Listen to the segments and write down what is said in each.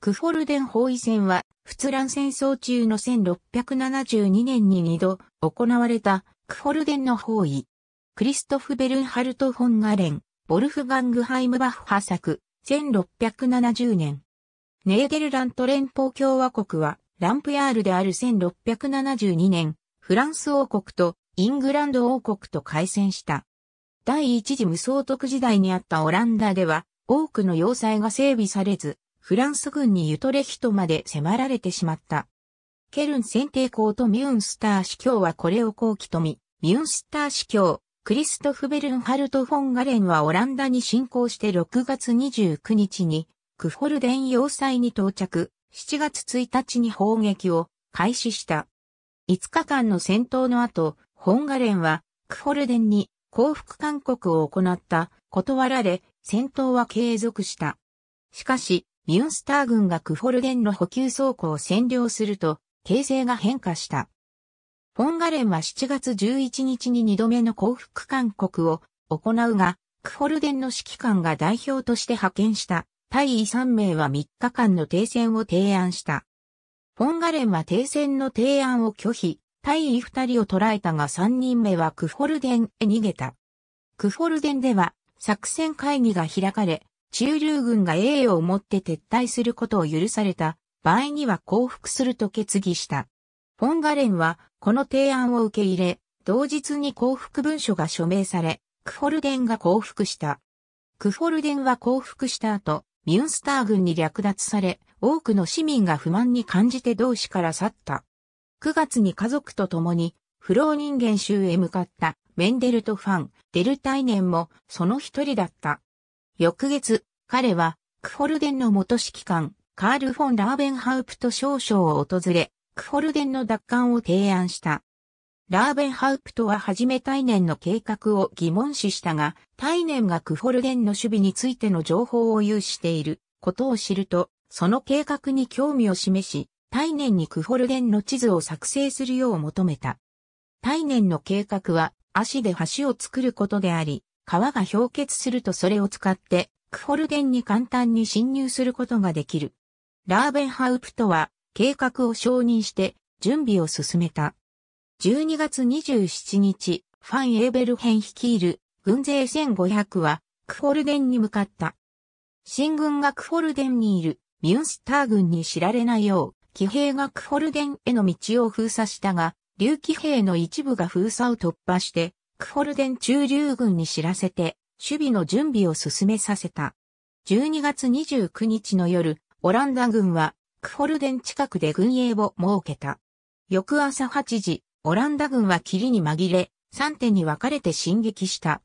クフォルデン包囲戦は、仏蘭戦争中の1672年に2度行われたクフォルデンの包囲。クリストフ・ベルンハルト・フォン・ガレン、ボルフガングハイム・バッハ作、1670年。ネーデルラント連邦共和国は、ランプヤールである1672年、フランス王国とイングランド王国と開戦した。第一次無総督時代にあったオランダでは、多くの要塞が整備されず、フランス軍にユトレヒトまで迫られてしまった。ケルン選定校とミュンスター司教はこれを後期とみ、ミュンスター司教、クリストフ・ベルンハルト・フォン・ガレンはオランダに侵攻して6月29日に、クフォルデン要塞に到着、7月1日に砲撃を開始した。5日間の戦闘の後、ホンガレンはクフォルデンに降伏勧告を行った、断られ、戦闘は継続した。しかし、ミュンスター軍がクフォルデンの補給倉庫を占領すると、形勢が変化した。フォンガレンは7月11日に2度目の降伏勧告を行うが、クフォルデンの指揮官が代表として派遣した対位3名は3日間の停戦を提案した。フォンガレンは停戦の提案を拒否、対位2人を捕らえたが3人目はクフォルデンへ逃げた。クフォルデンでは作戦会議が開かれ、中流軍が栄誉をもって撤退することを許された場合には降伏すると決議した。フォンガレンはこの提案を受け入れ、同日に降伏文書が署名され、クフォルデンが降伏した。クフォルデンは降伏した後、ミュンスター軍に略奪され、多くの市民が不満に感じて同志から去った。9月に家族と共に、不老人間州へ向かったメンデルトファン、デルタイネンもその一人だった。翌月、彼は、クホルデンの元指揮官、カール・フォン・ラーベンハウプト少将を訪れ、クホルデンの奪還を提案した。ラーベンハウプトは初め対年の計画を疑問視したが、対年がクホルデンの守備についての情報を有していることを知ると、その計画に興味を示し、対年にクホルデンの地図を作成するよう求めた。対年の計画は、足で橋を作ることであり、川が氷結するとそれを使って、クホルゲンに簡単に侵入することができる。ラーベンハウプトは、計画を承認して、準備を進めた。12月27日、ファン・エーベルヘン率いる軍勢1500はクホルデンに向かった。新軍がクホルデンにいるミュンスター軍に知られないよう、騎兵がクホルデンへの道を封鎖したが、竜騎兵の一部が封鎖を突破して、クホルデン駐留軍に知らせて、守備の準備を進めさせた。12月29日の夜、オランダ軍は、クホルデン近くで軍営を設けた。翌朝8時、オランダ軍は霧に紛れ、3点に分かれて進撃した。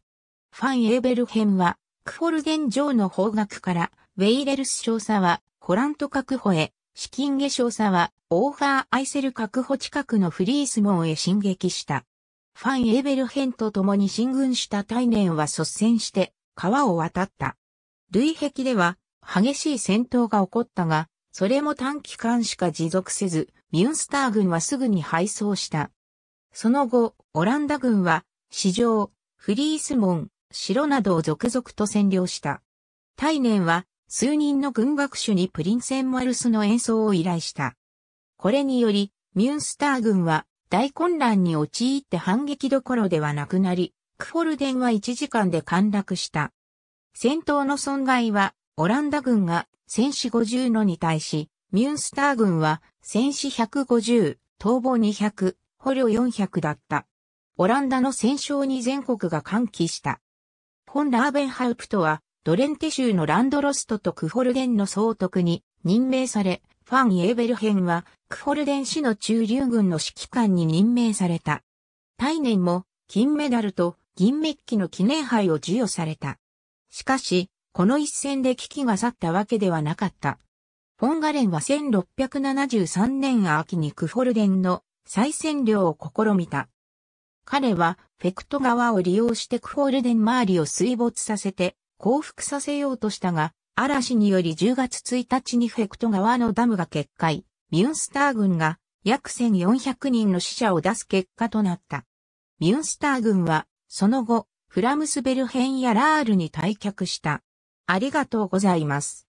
ファン・エーベル編は、クホルデン城の方角から、ウェイレルス少佐は、ホラント確保へ、資金下少佐は、オーファー・アイセル確保近くのフリースモンへ進撃した。ファン・エーベルヘンと共に進軍した大年は率先して川を渡った。類壁では激しい戦闘が起こったが、それも短期間しか持続せず、ミュンスター軍はすぐに敗走した。その後、オランダ軍は、市場、フリースモン、城などを続々と占領した。大年は、数人の軍学手にプリンセン・マルスの演奏を依頼した。これにより、ミュンスター軍は大混乱に陥って反撃どころではなくなり、クフォルデンは1時間で陥落した。戦闘の損害は、オランダ軍が戦死50のに対し、ミュンスター軍は戦死150、逃亡200、捕虜400だった。オランダの戦勝に全国が歓喜した。フォン・ラーベンハウプトは、ドレンテ州のランドロストとクフォルデンの総督に任命され、ファン・エベルヘンはクホルデン市の駐留軍の指揮官に任命された。対年も金メダルと銀メッキの記念杯を授与された。しかし、この一戦で危機が去ったわけではなかった。フォンガレンは1673年秋にクホルデンの再占領を試みた。彼はフェクト川を利用してクホルデン周りを水没させて降伏させようとしたが、嵐により10月1日にフェクト川のダムが決壊。ミュンスター軍が約1400人の死者を出す結果となった。ミュンスター軍は、その後、フラムスベルヘンやラールに退却した。ありがとうございます。